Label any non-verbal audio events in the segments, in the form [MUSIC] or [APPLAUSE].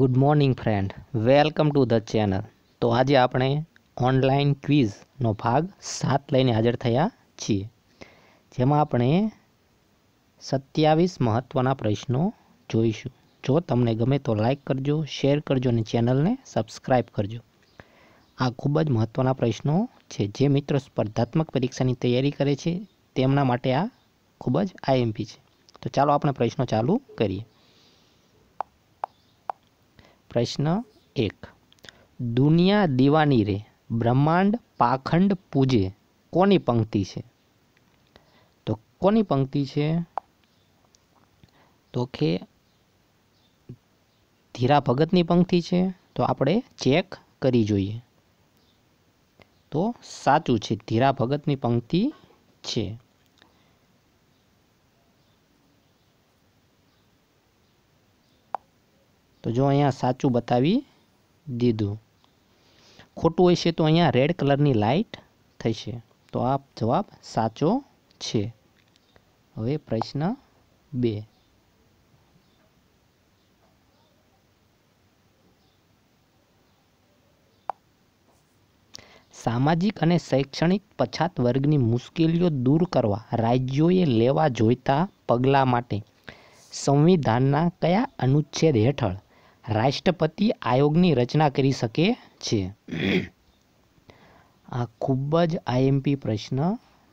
good morning friend welcome to the channel તો આજે આપણે ઓનલાઈન ક્વિઝનો ભાગ સાત લઈને હાજર થયા છીએ જેમાં આપણે સત્યાવીસ મહત્ત્વના પ્રશ્નો જોઈશું જો તમને ગમે તો લાઈક કરજો શેર કરજો અને ચેનલને સબસ્ક્રાઈબ કરજો આ ખૂબ જ મહત્ત્વના પ્રશ્નો છે જે મિત્રો સ્પર્ધાત્મક પરીક્ષાની તૈયારી કરે છે તેમના માટે આ ખૂબ જ આઈએમપી છે તો ચાલો આપણે પ્રશ્નો ચાલુ કરીએ પ્રશ્ન એક દુનિયા દિવાની રે બ્રહ્માંડ પાખંડ પૂજે કોની પંક્તિ છે તો કોની પંક્તિ છે તો કે ધીરા ભગતની પંક્તિ છે તો આપણે ચેક કરી જોઈએ તો સાચું છે ધીરા ભગતની પંક્તિ છે તો જો અહીંયા સાચું બતાવી દીધું ખોટું હશે તો અહીંયા રેડ કલરની લાઇટ થશે તો આ જવાબ સાચો છે હવે પ્રશ્ન બે સામાજિક અને શૈક્ષણિક પછાત વર્ગની મુશ્કેલીઓ દૂર કરવા રાજ્યોએ લેવા જોઈતા પગલાં માટે સંવિધાનના કયા અનુચ્છેદ હેઠળ રાષ્ટ્રપતિ આયોગની રચના કરી શકે છે આ ખૂબ જ આઈએમપી પ્રશ્ન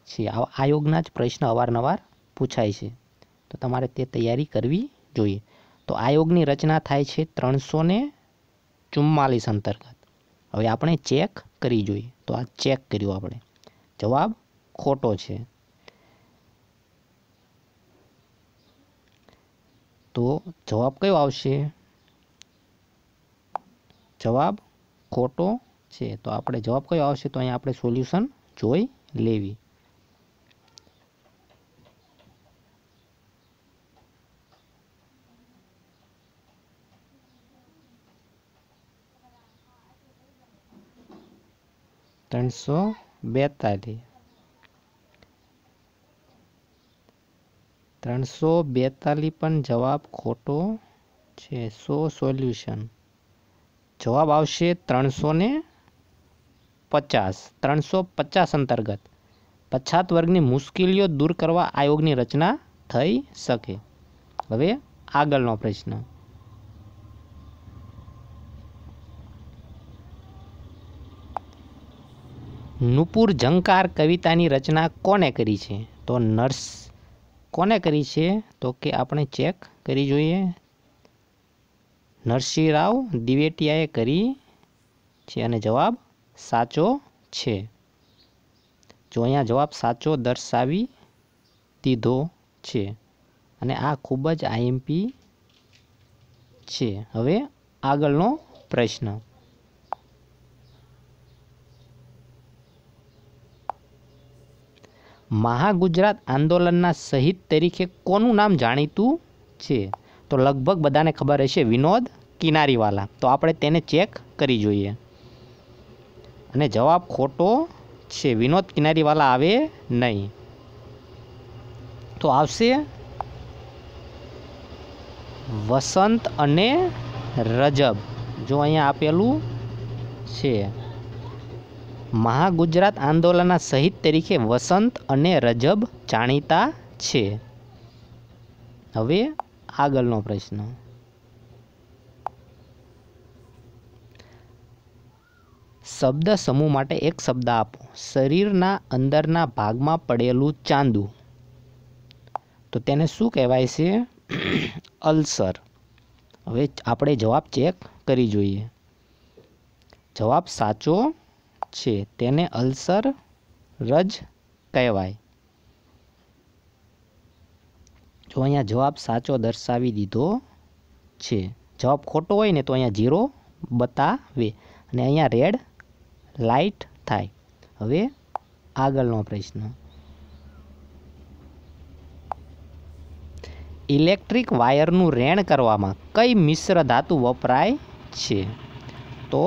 છે આયોગના જ પ્રશ્ન અવારનવાર પૂછાય છે તો તમારે તે તૈયારી કરવી જોઈએ તો આયોગની રચના થાય છે ત્રણસો ને ચુમ્માલીસ અંતર્ગત હવે આપણે ચેક કરી જોઈએ તો આ ચેક કર્યું આપણે જવાબ ખોટો છે તો જવાબ કયો આવશે જવાબ ખોટો છે તો આપણે જવાબ કયો આવશે તો અહીંયા આપણે સોલ્યુશન જોઈ લેવી ત્રણસો બેતાલીસ ત્રણસો બેતાલીસ પણ જવાબ ખોટો છે સો સોલ્યુશન જવાબ આવશે ત્રણસો ને પચાસ ત્રણસો પચાસ અંતર્ગત પછાત વર્ગની મુશ્કેલીઓ દૂર કરવા આયોગની રચના થઈ શકે હવે આગળનો પ્રશ્ન નુપુર ઝંકાર કવિતાની રચના કોને કરી છે તો નર્સ કોને કરી છે તો કે આપણે ચેક કરી જોઈએ નરસિંહરાવ દિવેટિયાએ કરી છે અને જવાબ સાચો છે જો અહીંયા જવાબ સાચો દર્શાવી દીધો છે અને આ ખૂબ જ આઈએમપી છે હવે આગળનો પ્રશ્ન મહાગુજરાત આંદોલનના શહીદ તરીકે કોનું નામ જાણીતું છે તો લગભગ બધાને ખબર હશે વિનોદ કિનારીવાલા તો આપણે તેને ચેક કરી જોઈએ અને જવાબ ખોટો છે વિનોદ કિનારીવાલા આવે નહીં તો આવશે વસંત અને રજબ જો અહીંયા આપેલું છે મહાગુજરાત આંદોલનના સહિત તરીકે વસંત અને રજબ જાણીતા છે હવે આગળનો પ્રશ્ન શબ્દ સમૂહ માટે એક શબ્દ આપો શરીરના અંદરના ભાગમાં પડેલું ચાંદુ તો તેને શું કહેવાય છે [CLEARS THROAT] અલ્સર હવે આપણે જવાબ ચેક કરી જોઈએ જવાબ સાચો છે તેને અલ્સર રજ કહેવાય જો અહીંયા જવાબ સાચો દર્શાવી દીધો છે જવાબ ખોટો હોય ને તો અહીંયા ઝીરો બતાવે અને અહીંયા રેડ લાઇટ થાય હવે આગળનો પ્રશ્ન ઇલેક્ટ્રિક વાયરનું રેણ કરવામાં કઈ મિશ્ર ધાતુ વપરાય છે તો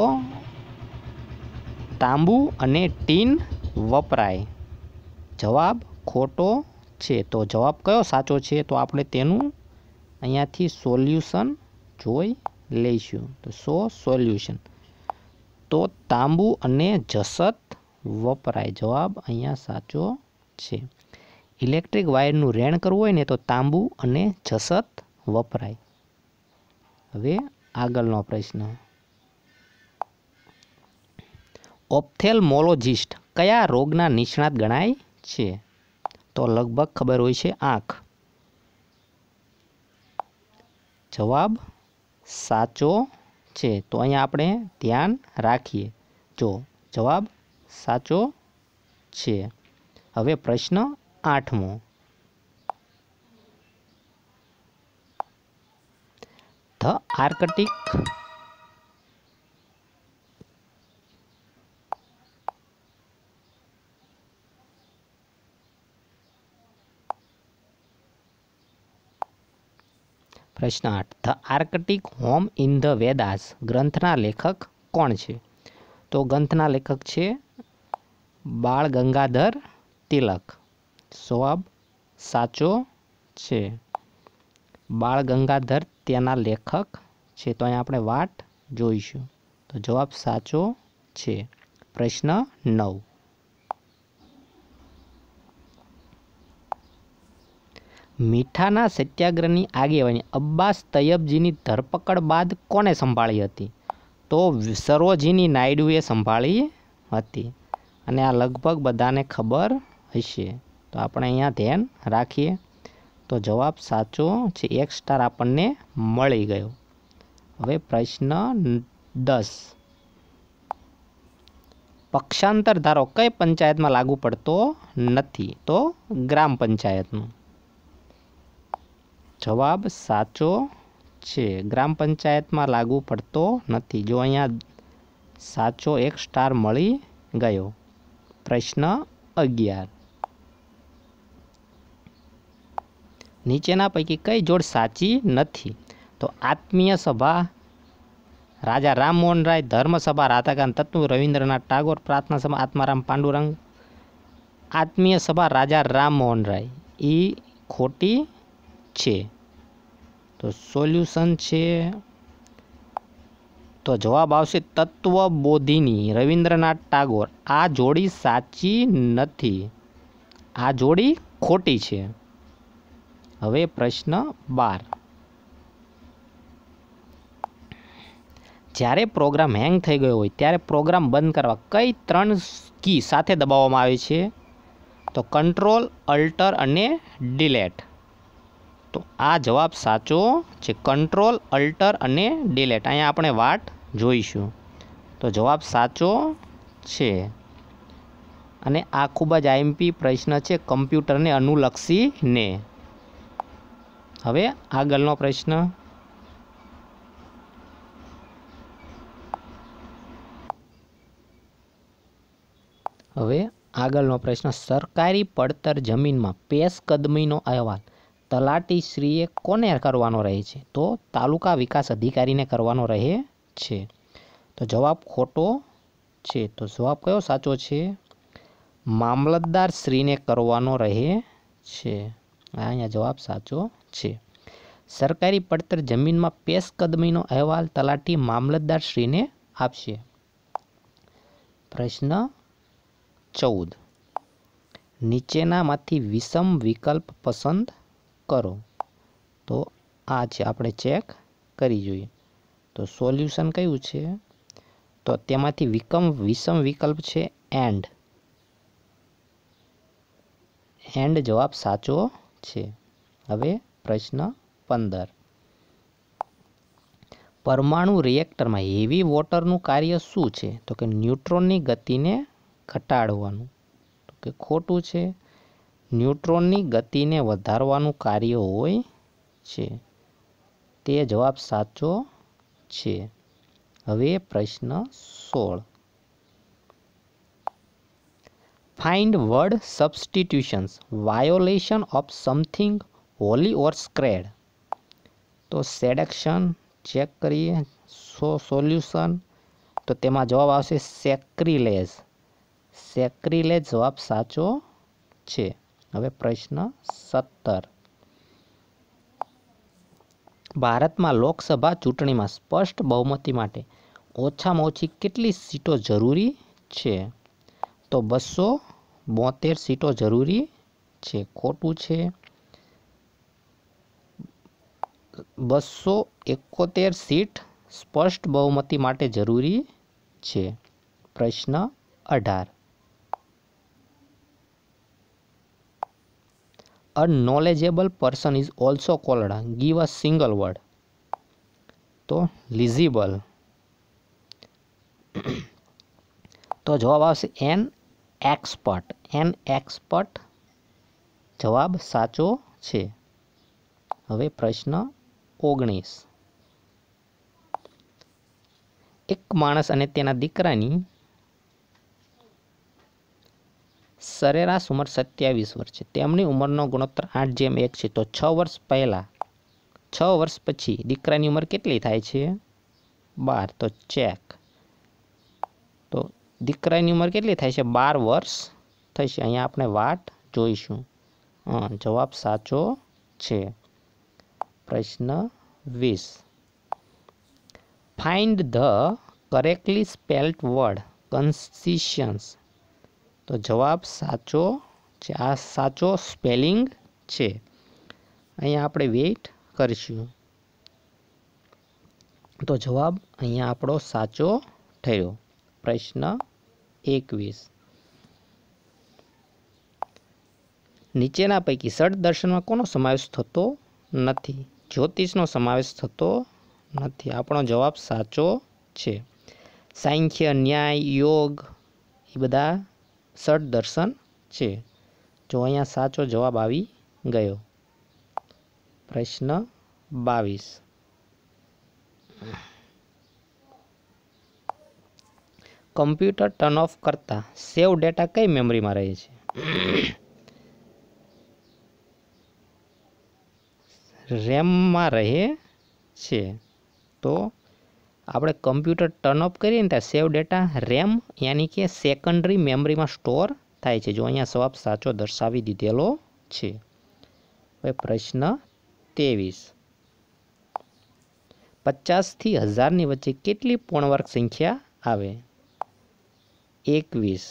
તાંબુ અને ટીન વપરાય જવાબ ખોટો છે તો જવાબ કયો સાચો છે તો આપણે તેનું અહીંયાથી સોલ્યુશન જોઈ લઈશું તો સો સોલ્યુશન તો તાંબુ અને જસત વપરાય જવાબ અહીંયા સાચો છે ઇલેક્ટ્રિક વાયરનું રેણ કરવું હોય ને તો તાંબુ અને જસત વપરાય હવે આગળનો પ્રશ્ન ઓપ્થેલ્મોલોજિસ્ટ કયા રોગના નિષ્ણાત ગણાય છે તો લગભગ ખબર હોય છે આંખ જવાબ સાચો છે તો અહીંયા આપણે ધ્યાન રાખીએ જો જવાબ સાચો છે હવે પ્રશ્ન આઠમો ધ આર્કટિક પ્રશ્ન આઠ the Arctic home in the Vedas ગ્રંથના લેખક કોણ છે તો ગ્રંથના લેખક છે બાળ ગંગાધર તિલક જવાબ સાચો છે બાળ ગંગાધર તેના લેખક છે તો અહીંયા આપણે વાટ જોઈશું તો જવાબ સાચો છે પ્રશ્ન નવ મીઠાના સત્યાગ્રહની આગેવાની અબ્બાસ તૈયબજીની ધરપકડ બાદ કોને સંભાળી હતી તો સરોજીની નાયડુએ સંભાળી હતી અને આ લગભગ બધાને ખબર હશે તો આપણે અહીંયા ધ્યાન રાખીએ તો જવાબ સાચો છે એક સ્ટાર આપણને મળી ગયો હવે પ્રશ્ન દસ પક્ષાંતર ધારો કઈ પંચાયતમાં લાગુ પડતો નથી તો ગ્રામ પંચાયતનું જવાબ સાચો છે ગ્રામ પંચાયતમાં લાગુ પડતો નથી જો અહીંયા સાચો એક સ્ટાર મળી ગયો પ્રશ્ન અગિયાર નીચેના પૈકી કઈ જોડ સાચી નથી તો આત્મીય સભા રાજા રામમોહન રાય ધર્મસભા રાધાકાંત તત્વ રવિન્દ્રનાથ ટાગોર પ્રાર્થના સભા આત્મારામ પાંડુરંગ આત્મીય સભા રાજા રામમોહન રાય એ ખોટી છે તો સોલ્યુશન છે તો જવાબ આવશે તત્વબોધિની રવિન્દ્રનાથ ટાગોર આ જોડી સાચી નથી આ જોડી ખોટી છે હવે પ્રશ્ન બાર જ્યારે પ્રોગ્રામ હેંગ થઈ ગયો હોય ત્યારે પ્રોગ્રામ બંધ કરવા કઈ ત્રણ કી સાથે દબાવવામાં આવે છે તો કંટ્રોલ અલ્ટર અને ડિલેટ તો આ જવાબ સાચો છે કંટ્રોલ અલ્ટર અને ડિલેટ અહીંયા આપણે વાટ જોઈશું તો જવાબ સાચો છે અને આ ખૂબ જ આઈએમપી પ્રશ્ન છે કમ્પ્યુટરને અનુલક્ષીને હવે આગળનો પ્રશ્ન હવે આગળનો પ્રશ્ન સરકારી પડતર જમીનમાં પેશ કદમીનો અહેવાલ તલાટીશ્રીએ કોને કરવાનો રહે છે તો તાલુકા વિકાસ અધિકારીને કરવાનો રહે છે તો જવાબ ખોટો છે તો જવાબ કયો સાચો છે મામલતદારશ્રીને કરવાનો રહે છે અહીંયા જવાબ સાચો છે સરકારી પડતર જમીનમાં પેશકદમીનો અહેવાલ તલાટી મામલતદારશ્રીને આપશે પ્રશ્ન ચૌદ નીચેનામાંથી વિષમ વિકલ્પ પસંદ કરો તો આ છે આપણે ચેક કરી જોઈએ તો સોલ્યુશન કયું છે તો તેમાંથી વિકમ વિષમ વિકલ્પ છે એન્ડ એન્ડ જવાબ સાચો છે હવે પ્રશ્ન પંદર પરમાણુ રિએક્ટરમાં હેવી વોટરનું કાર્ય શું છે તો કે ન્યુટ્રોનની ગતિને ઘટાડવાનું તો કે ખોટું છે ન્યુટ્રોનની ગતિને વધારવાનું કાર્ય હોય છે તે જવાબ સાચો છે હવે પ્રશ્ન સોળ find word substitutions violation of something holy or sacred તો સેડેક્શન ચેક કરીએ સો સોલ્યુશન તો તેમાં જવાબ આવશે સેક્રિલેજ સેક્રિલેઝ જવાબ સાચો છે હવે પ્રશ્ન સત્તર ભારતમાં લોકસભા ચૂંટણીમાં સ્પષ્ટ બહુમતી માટે ઓછામાં ઓછી કેટલી સીટો જરૂરી છે તો બસો બોતેર સીટો જરૂરી છે ખોટું છે બસો એકોતેર સીટ સ્પષ્ટ બહુમતી માટે જરૂરી છે પ્રશ્ન અઢાર a knowledgeable person is also called give a single word તો લિઝિબલ તો જવાબ આવશે એન એક્સપર્ટ એન એક્સપર્ટ જવાબ સાચો છે હવે પ્રશ્ન ઓગણીસ એક માણસ અને તેના દીકરાની સરેરાશ ઉંમર સત્યાવીસ વર્ષ છે તેમની ઉંમરનો ગુણોત્તર આઠ જેમ એક છે તો છ વર્ષ પહેલાં છ વર્ષ પછી દીકરાની ઉંમર કેટલી થાય છે બાર તો ચેક તો દીકરાની ઉંમર કેટલી થાય છે બાર વર્ષ થશે અહીંયા આપણે વાટ જોઈશું હા જવાબ સાચો છે પ્રશ્ન વીસ find the correctly spelt word concessions તો જવાબ સાચો છે આ સાચો સ્પેલિંગ છે અહીંયા આપણે વેઇટ કરીશું તો જવાબ અહીંયા આપણો સાચો થયો પ્રશ્ન એકવીસ નીચેના પૈકી ષડ દર્શનમાં કોનો સમાવેશ થતો નથી જ્યોતિષનો સમાવેશ થતો નથી આપણો જવાબ સાચો છે સાંખ્ય ન્યાય યોગ એ બધા ષટ દર્શન છે જો અહીંયા સાચો જવાબ આવી ગયો પ્રશ્ન બાવીસ કમ્પ્યુટર ટર્ન ઓફ કરતા સેવ ડેટા કઈ મેમરીમાં રહે છે રેમમાં રહે છે તો આપણે કમ્પ્યુટર ટર્ન ઓફ કરીએ ને ત્યાં સેવ ડેટા રેમ યાની કે સેકન્ડરી મેમરીમાં સ્ટોર થાય છે જો અહીંયા જવાબ સાચો દર્શાવી દીધેલો છે હવે પ્રશ્ન ત્રેવીસ પચાસથી હજારની વચ્ચે કેટલી પૂર્ણવર્ક સંખ્યા આવે એકવીસ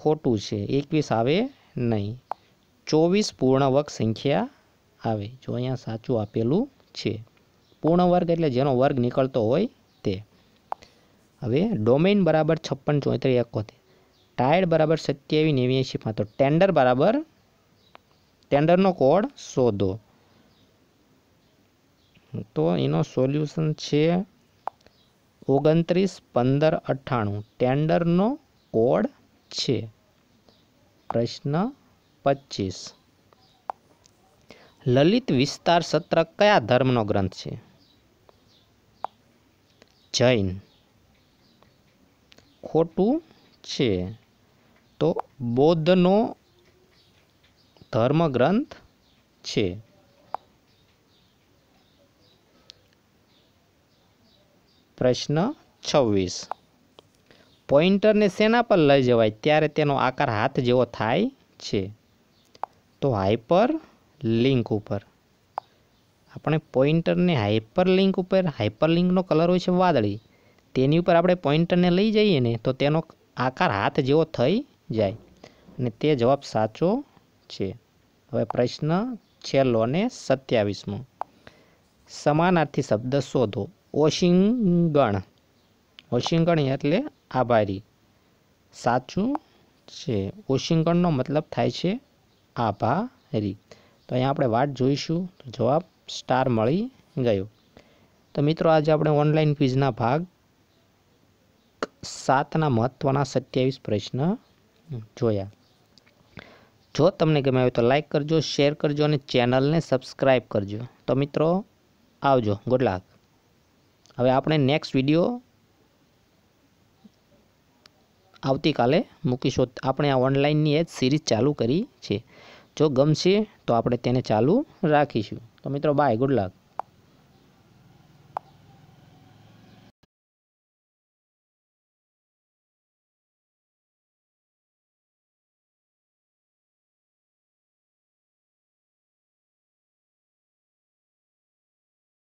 ખોટું છે એકવીસ આવે નહીં ચોવીસ પૂર્ણવર્ક સંખ્યા આવે જો અહીંયા સાચું આપેલું છે પૂર્ણ વર્ગ એટલે જેનો વર્ગ નીકળતો હોય તે હવે ડોમેન બરાબર છપ્પન ચોત્રીસ એકોતેર ટાયર બરાબર સત્યાવીસ નેવ્યાસીમાં તો ટેન્ડર બરાબર ટેન્ડરનો કોડ શોધો તો એનો સોલ્યુશન છે ઓગણત્રીસ પંદર અઠ્ઠાણું ટેન્ડરનો કોડ છે પ્રશ્ન પચીસ લલિત વિસ્તાર સત્ર કયા ધર્મનો ગ્રંથ છે જૈન ખોટું છે તો બૌદ્ધનો ધર્મગ્રંથ છે પ્રશ્ન છવ્વીસ પોઈન્ટરને સેના પર લઈ જવાય ત્યારે તેનો આકાર હાથ જેવો થાય છે તો હાઈપર લિંક ઉપર આપણે પોઈન્ટરને હાઇપરલિંક ઉપર હાઇપરલિંકનો કલર હોય છે વાદળી તેની ઉપર આપણે પોઈન્ટરને લઈ જઈએ ને તો તેનો આકાર હાથ જેવો થઈ જાય અને તે જવાબ સાચો છે હવે પ્રશ્ન છેલ્લો અને સત્યાવીસમો સમાનાર્થી શબ્દ શોધો ઓશિંગણ ઓશિંગણ એટલે આભારી સાચું છે ઓશિંગણનો મતલબ થાય છે આભારી તો અહીંયા આપણે વાત જોઈશું તો જવાબ સ્ટાર મળી ગયો તો મિત્રો આજે આપણે ઓનલાઈન ક્વિઝના ભાગ સાતના મહત્ત્વના સત્યાવીસ પ્રશ્ન જોયા જો તમને ગમે આવે તો લાઇક કરજો શેર કરજો અને ચેનલને સબસ્ક્રાઈબ કરજો તો મિત્રો આવજો ગુડ લાક હવે આપણે નેક્સ્ટ વિડીયો આવતીકાલે મૂકીશું આપણે આ ઓનલાઈનની એ જ સિરીઝ ચાલુ કરી છે જો ગમશે તો આપણે તેને ચાલુ રાખીશું તો મિત્રો બાય ગુડ લક